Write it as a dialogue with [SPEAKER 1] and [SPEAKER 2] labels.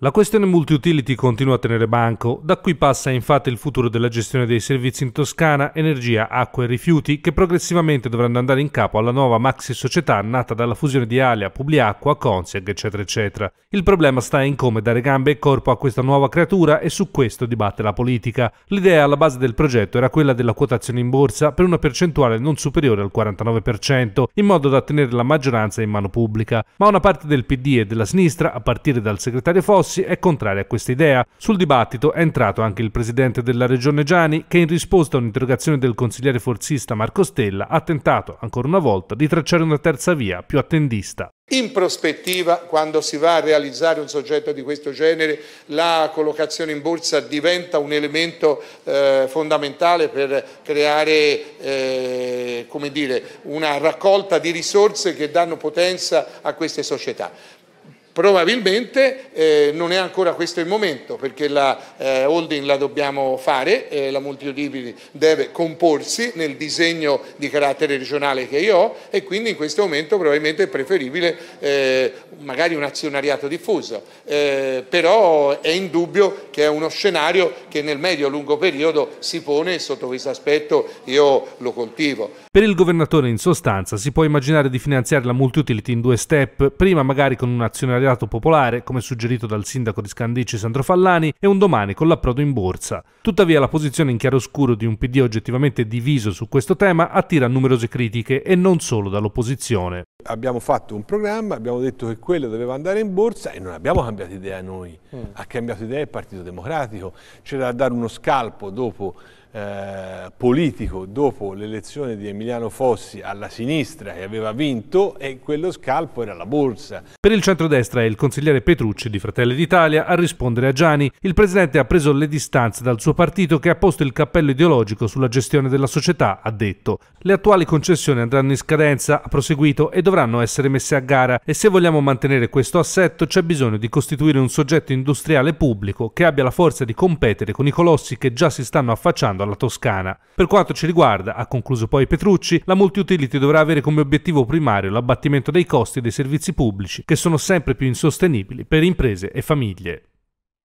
[SPEAKER 1] La questione multi-utility continua a tenere banco, da qui passa infatti il futuro della gestione dei servizi in Toscana, energia, acqua e rifiuti, che progressivamente dovranno andare in capo alla nuova maxi società nata dalla fusione di Alia, Publiacqua, Consiag, eccetera, eccetera. Il problema sta in come dare gambe e corpo a questa nuova creatura e su questo dibatte la politica. L'idea alla base del progetto era quella della quotazione in borsa per una percentuale non superiore al 49%, in modo da tenere la maggioranza in mano pubblica, ma una parte del PD e della sinistra, a partire dal segretario Fosso, Rossi è contraria a questa idea. Sul dibattito è entrato anche il presidente della regione Gianni che in risposta a un'interrogazione del consigliere forzista Marco Stella ha tentato ancora una volta di tracciare una terza via più attendista.
[SPEAKER 2] In prospettiva, quando si va a realizzare un soggetto di questo genere, la collocazione in borsa diventa un elemento eh, fondamentale per creare eh, dire, una raccolta di risorse che danno potenza a queste società. Probabilmente eh, non è ancora questo il momento perché la eh, holding la dobbiamo fare, eh, la multiutility deve comporsi nel disegno di carattere regionale che io ho e quindi in questo momento probabilmente è preferibile eh, magari un azionariato diffuso, eh, però è indubbio che è uno scenario che nel medio-lungo periodo si pone e sotto questo aspetto io lo coltivo.
[SPEAKER 1] Per il governatore in sostanza si può immaginare di finanziare la multiutility in due step, prima magari con un azionariato volontariato popolare, come suggerito dal sindaco di Scandicci Sandro Fallani, e un domani con l'approdo in borsa. Tuttavia la posizione in chiaroscuro di un PD oggettivamente diviso su questo tema attira numerose critiche e non solo dall'opposizione.
[SPEAKER 3] Abbiamo fatto un programma, abbiamo detto che quello doveva andare in borsa e non abbiamo cambiato idea noi, mm. ha cambiato idea il Partito Democratico, c'era da dare uno scalpo dopo eh, politico dopo l'elezione di Emiliano Fossi alla sinistra che aveva vinto e quello scalpo era la borsa.
[SPEAKER 1] Per il centrodestra è il consigliere Petrucci di Fratelli d'Italia a rispondere a Gianni. Il presidente ha preso le distanze dal suo partito che ha posto il cappello ideologico sulla gestione della società, ha detto. Le attuali concessioni andranno in scadenza, ha proseguito, e dovranno essere messe a gara e se vogliamo mantenere questo assetto c'è bisogno di costituire un soggetto industriale pubblico che abbia la forza di competere con i colossi che già si stanno affacciando dalla Toscana. Per quanto ci riguarda, ha concluso poi Petrucci, la multiutility dovrà avere come obiettivo primario l'abbattimento dei costi dei servizi pubblici, che sono sempre più insostenibili per imprese e famiglie.